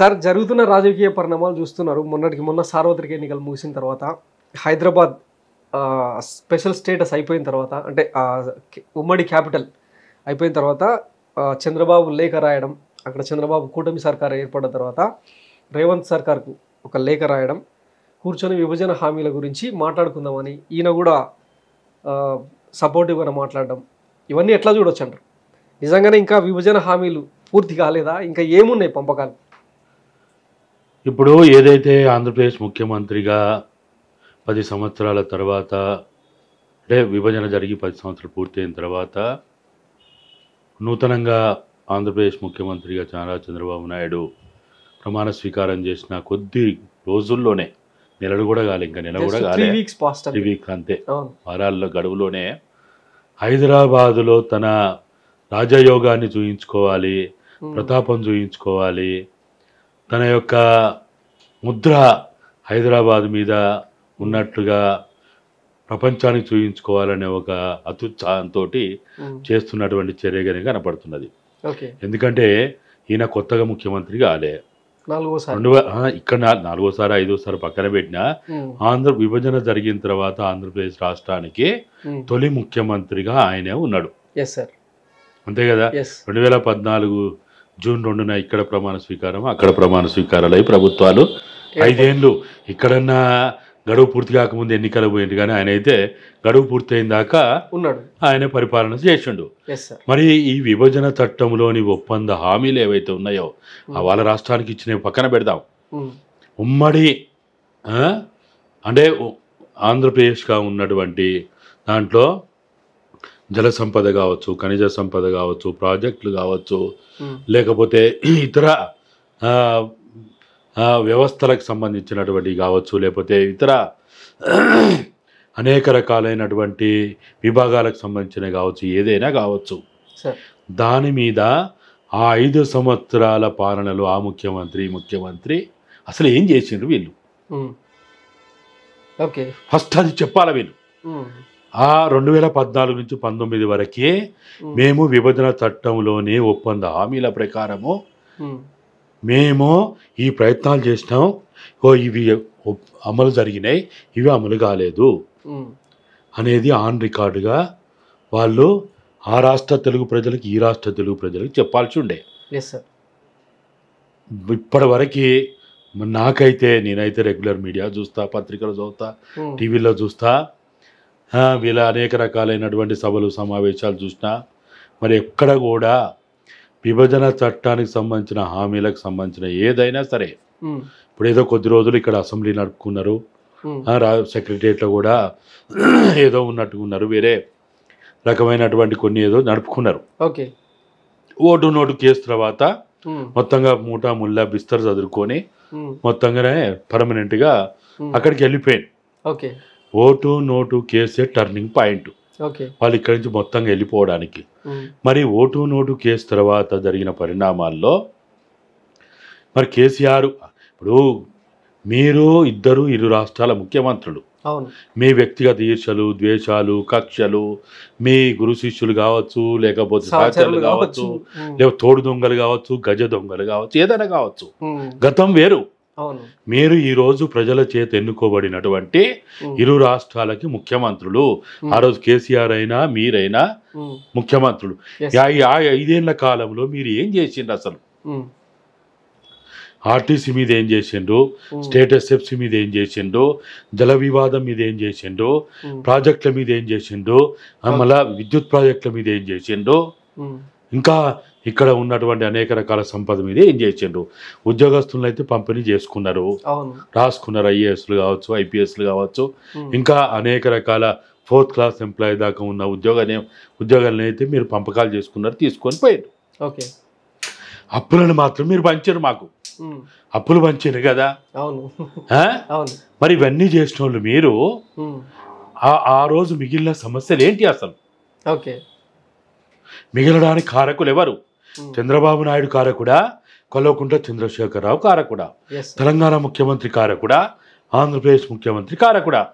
Sir జరుగుతున్న రాజకీయ పరిణామాలు చూస్తున్నారు మొన్నటికి మొన్న సార్వత్రిక ఎన్నికలు ముగిసిన తర్వాత హైదరాబాద్ స్పెషల్ స్టేటస్ అయిపోయిన తర్వాత అంటే ఉమ్మడి క్యాపిటల్ అయిపోయిన తర్వాత చంద్రబాబు లేఖ రాయడం అక్కడ చంద్రబాబు కూటమి సర్కార్ ఏర్పడిన తర్వాత రేవంత్ సర్కార్కు ఒక లేఖ రాయడం కూర్చొని విభజన హామీల గురించి మాట్లాడుకుందామని ఈయన కూడా సపోర్టివ్గా మాట్లాడడం ఇవన్నీ ఎట్లా చూడొచ్చు అంటారు నిజంగానే ఇంకా విభజన హామీలు పూర్తి కాలేదా ఇంకా ఏమున్నాయి పంపకాలు ఇప్పుడు ఏదైతే ఆంధ్రప్రదేశ్ ముఖ్యమంత్రిగా పది సంవత్సరాల తర్వాత అంటే విభజన జరిగి పది సంవత్సరాలు పూర్తయిన తర్వాత నూతనంగా ఆంధ్రప్రదేశ్ ముఖ్యమంత్రిగా చాలా చంద్రబాబు నాయుడు ప్రమాణ స్వీకారం చేసిన కొద్ది రోజుల్లోనే నెలలు కూడా కాలే ఇంకా నెల కూడా కాలే త్రీ వీక్స్ అంతే వారాల్లో గడువులోనే హైదరాబాదులో తన రాజయోగాన్ని చూయించుకోవాలి hmm. ప్రతాపం చూయించుకోవాలి తన యొక్క ముద్ర హైదరాబాద్ మీద ఉన్నట్లుగా ప్రపంచానికి చూపించుకోవాలనే ఒక అత్యుత్సాహంతో చేస్తున్నటువంటి చర్యగానే కనపడుతున్నది ఎందుకంటే ఈయన కొత్తగా ముఖ్యమంత్రి కాలే రెండు ఇక్కడ నాలుగోసారి ఐదోసారి పక్కన పెట్టినా ఆంధ్ర విభజన జరిగిన తర్వాత ఆంధ్రప్రదేశ్ రాష్ట్రానికి తొలి ముఖ్యమంత్రిగా ఆయనే ఉన్నాడు అంతే కదా రెండు వేల పద్నాలుగు జూన్ రెండున ఇక్కడ ప్రమాణ స్వీకారం అక్కడ ప్రమాణ స్వీకారాలు ప్రభుత్వాలు ఐదేళ్ళు ఇక్కడన్నా గడువు పూర్తి కాకముందు ఎన్నికలు పోయింది కానీ ఆయన అయితే గడువు పూర్తయిన దాకా ఉన్నాడు ఆయన పరిపాలన చేసిండు మరి ఈ విభజన చట్టంలోని ఒప్పంద హామీలు ఏవైతే ఉన్నాయో hmm. వాళ్ళ రాష్ట్రానికి ఇచ్చిన పక్కన పెడదాం hmm. ఉమ్మడి అంటే ఆంధ్రప్రదేశ్గా ఉన్నటువంటి దాంట్లో జల సంపద కావచ్చు ఖనిజ సంపద కావచ్చు ప్రాజెక్టులు కావచ్చు లేకపోతే ఇతర వ్యవస్థలకు సంబంధించినటువంటి కావచ్చు లేకపోతే ఇతర అనేక రకాలైనటువంటి విభాగాలకు సంబంధించిన కావచ్చు ఏదైనా కావచ్చు దాని మీద ఆ ఐదు సంవత్సరాల పాలనలో ఆ ముఖ్యమంత్రి ముఖ్యమంత్రి అసలు ఏం చేసిండ్రు వీళ్ళు ఓకే ఫస్ట్ అది చెప్పాలి వీళ్ళు ఆ రెండు వేల పద్నాలుగు నుంచి పంతొమ్మిది వరకే మేము విభజన చట్టంలోని ఒప్పంద హామీల ప్రకారము మేము ఈ ప్రయత్నాలు చేసినాం ఓ ఇవి అమలు జరిగినాయి ఇవి అమలు కాలేదు అనేది ఆన్ రికార్డుగా వాళ్ళు ఆ రాష్ట్ర తెలుగు ప్రజలకు ఈ రాష్ట్ర తెలుగు ప్రజలకు చెప్పాల్సి ఉండే ఇప్పటి వరకు నాకైతే నేనైతే రెగ్యులర్ మీడియా చూస్తా పత్రికలు చదువుతా టీవీలో చూస్తా ఇలా అనేక రకాలైనటువంటి సభలు సమావేశాలు చూసినా మరి ఎక్కడ కూడా విభజన చట్టానికి సంబంధించిన హామీలకు సంబంధించిన ఏదైనా సరే ఇప్పుడు ఏదో కొద్ది రోజులు ఇక్కడ అసెంబ్లీ నడుపుకున్నారు సెక్రటరియట్లో కూడా ఏదో ఉన్నట్టుకున్నారు వేరే రకమైనటువంటి కొన్ని ఏదో నడుపుకున్నారు ఓకే ఓటు నోటు కేసు తర్వాత మొత్తంగా మూట ముల్లా బిస్తర్ చదువుకొని మొత్తంగానే పర్మనెంట్గా అక్కడికి వెళ్ళిపోయాను ఓకే ఓటు నోటు కేసే టర్నింగ్ పాయింట్ వాళ్ళు ఇక్కడి నుంచి మొత్తంగా వెళ్ళిపోవడానికి మరి ఓటు నోటు కేసు తర్వాత జరిగిన పరిణామాల్లో మరి కేసీఆర్ ఇప్పుడు మీరు ఇద్దరు ఇరు రాష్ట్రాల ముఖ్యమంత్రులు మీ వ్యక్తిగత ఈర్షలు ద్వేషాలు కక్షలు మీ గురు శిష్యులు కావచ్చు లేకపోతే సహచరులు కావచ్చు లేకపోతే తోడు దొంగలు కావచ్చు గజ దొంగలు కావచ్చు ఏదైనా కావచ్చు గతం వేరు మీరు ఈరోజు ప్రజల చేత ఎన్నుకోబడినటువంటి ఇరు రాష్ట్రాలకి ముఖ్యమంత్రులు ఆ రోజు కేసీఆర్ అయినా మీరైనా ముఖ్యమంత్రులు ఐదేళ్ల కాలంలో మీరు ఏం చేసిండ్రు అసలు ఆర్టీసీ మీద ఏం చేసిండు స్టేట్ ఎస్ఎఫ్సి మీద ఏం చేసిండు జల వివాదం మీద ఏం చేసిండు ప్రాజెక్టుల మీద ఏం చేసిండు మళ్ళా విద్యుత్ ప్రాజెక్టుల మీద ఏం చేసిండు ఇంకా ఇక్కడ ఉన్నటువంటి అనేక రకాల సంపద మీద ఏం చేసిండ్రు ఉద్యోగస్తులను అయితే పంపిణీ చేసుకున్నారు రాసుకున్నారు ఐఏఎస్లు కావచ్చు ఐపీఎస్లు కావచ్చు ఇంకా అనేక రకాల ఫోర్త్ క్లాస్ ఎంప్లాయీ దాకా ఉన్న ఉద్యోగ ఉద్యోగాలను అయితే మీరు పంపకాలు చేసుకున్నారు తీసుకొని పోయారు ఓకే అప్పులను మాత్రం మీరు పంచారు మాకు అప్పులు పంచారు కదా అవును మరి ఇవన్నీ చేసిన వాళ్ళు మీరు ఆ రోజు మిగిలిన సమస్యలు ఏంటి అసలు ఓకే మిగలడానికి కారకులు ఎవరు Hmm. చంద్రబాబు నాయుడు కూడా కల్వకుంట్ల చంద్రశేఖరరావు కూడా తెలంగాణ ముఖ్యమంత్రి కూడా ఆంధ్రప్రదేశ్ ముఖ్యమంత్రి కూడా